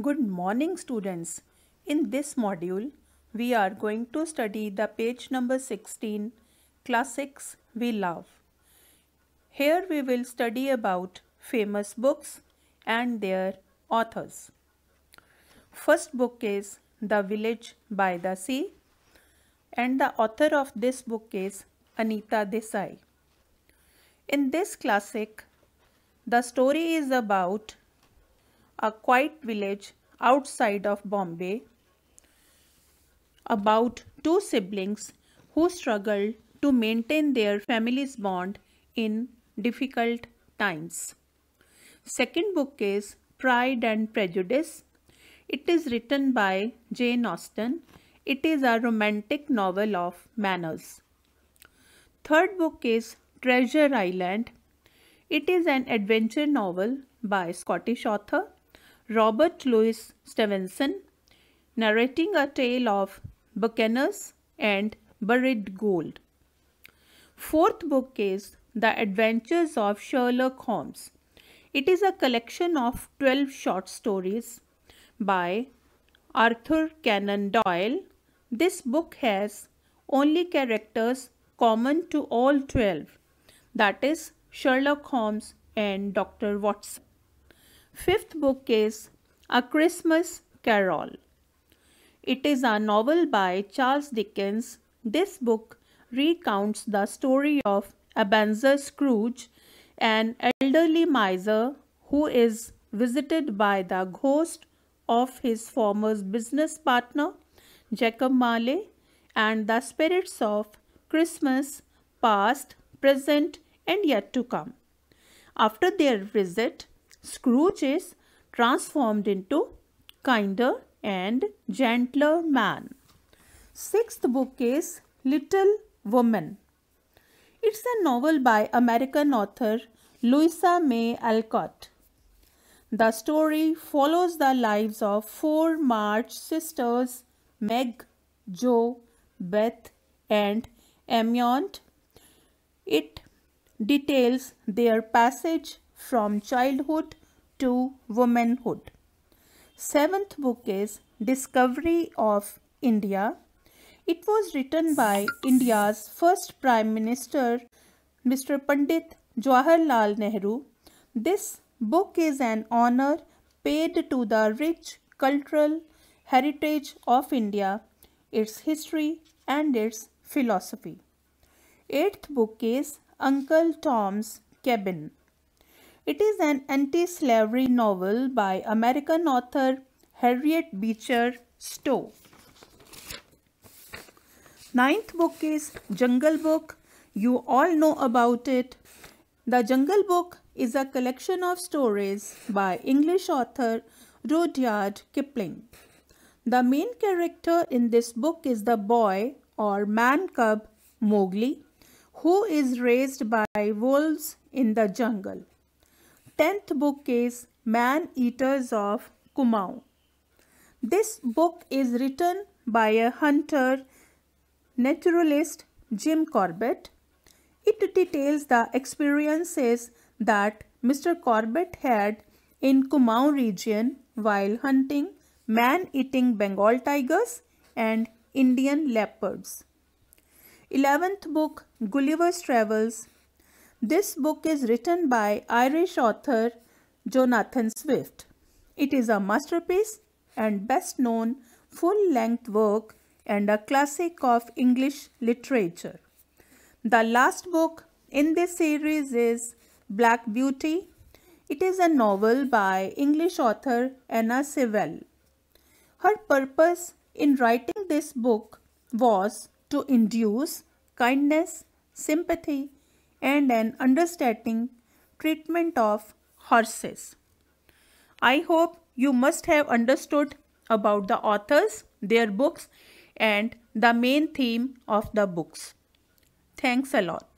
Good morning students. In this module, we are going to study the page number 16, Classics We Love. Here we will study about famous books and their authors. First book is The Village by the Sea and the author of this book is Anita Desai. In this classic, the story is about a quiet village outside of Bombay about two siblings who struggled to maintain their family's bond in difficult times. Second book is Pride and Prejudice. It is written by Jane Austen. It is a romantic novel of manners. Third book is Treasure Island. It is an adventure novel by Scottish author. Robert Louis Stevenson, narrating a tale of Buccaneers and Buried Gold. Fourth book is The Adventures of Sherlock Holmes. It is a collection of 12 short stories by Arthur Conan Doyle. This book has only characters common to all 12, that is Sherlock Holmes and Dr. Watson. Fifth book is A Christmas Carol. It is a novel by Charles Dickens. This book recounts the story of Ebenezer Scrooge, an elderly miser who is visited by the ghost of his former business partner, Jacob Marley, and the spirits of Christmas past, present, and yet to come. After their visit, Scrooge is transformed into kinder and gentler man. Sixth book is Little Woman. It's a novel by American author Louisa May Alcott. The story follows the lives of four March sisters Meg, Joe, Beth, and Amiant. It details their passage from childhood to womanhood. Seventh book is Discovery of India. It was written by India's first Prime Minister, Mr. Pandit Jawaharlal Nehru. This book is an honor paid to the rich cultural heritage of India, its history and its philosophy. Eighth book is Uncle Tom's Cabin. It is an anti-slavery novel by American author Harriet Beecher Stowe. Ninth book is Jungle Book. You all know about it. The Jungle Book is a collection of stories by English author Rudyard Kipling. The main character in this book is the boy or man cub Mowgli who is raised by wolves in the jungle tenth book is Man Eaters of Kumau. This book is written by a hunter naturalist Jim Corbett. It details the experiences that Mr. Corbett had in Kumau region while hunting man-eating Bengal tigers and Indian leopards. 11th book Gulliver's Travels this book is written by Irish author Jonathan Swift. It is a masterpiece and best known full-length work and a classic of English literature. The last book in this series is Black Beauty. It is a novel by English author Anna Sewell. Her purpose in writing this book was to induce kindness, sympathy and an understanding treatment of horses. I hope you must have understood about the authors, their books and the main theme of the books. Thanks a lot.